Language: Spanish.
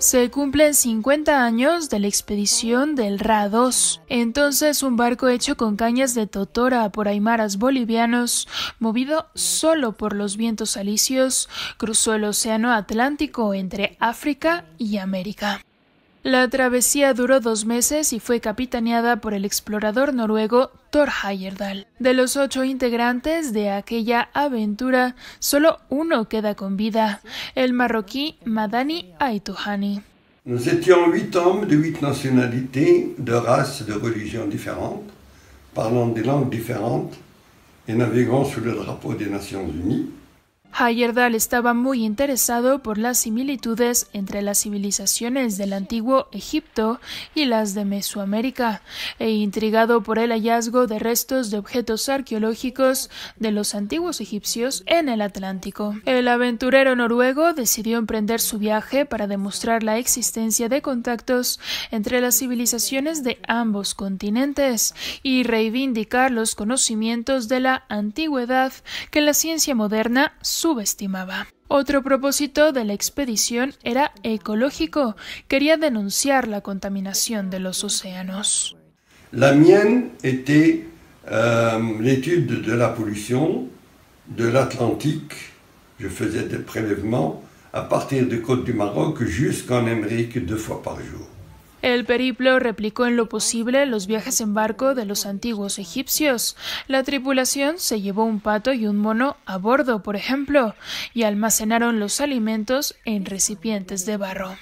se cumplen 50 años de la expedición del Ra-2. Entonces, un barco hecho con cañas de totora por aymaras bolivianos, movido solo por los vientos alisios, cruzó el océano Atlántico entre África y América. La travesía duró dos meses y fue capitaneada por el explorador noruego Thor Heyerdahl. De los ocho integrantes de aquella aventura, solo uno queda con vida, el marroquí Madani Aitouhani. Nous étions huit hommes de huit nationalités, de races et de religions différentes, parlant des langues différentes et naviguant sous le drapeau des Nations Unies. Heyerdahl estaba muy interesado por las similitudes entre las civilizaciones del antiguo Egipto y las de Mesoamérica, e intrigado por el hallazgo de restos de objetos arqueológicos de los antiguos egipcios en el Atlántico. El aventurero noruego decidió emprender su viaje para demostrar la existencia de contactos entre las civilizaciones de ambos continentes y reivindicar los conocimientos de la antigüedad que la ciencia moderna subestimaba. Otro propósito de la expedición era ecológico. Quería denunciar la contaminación de los océanos. La mienne était euh, l'étude de la pollution de l'Atlantique. Je faisais des prélèvements à partir des côtes du Maroc jusqu'en Amérique deux fois par jour. El periplo replicó en lo posible los viajes en barco de los antiguos egipcios. La tripulación se llevó un pato y un mono a bordo, por ejemplo, y almacenaron los alimentos en recipientes de barro.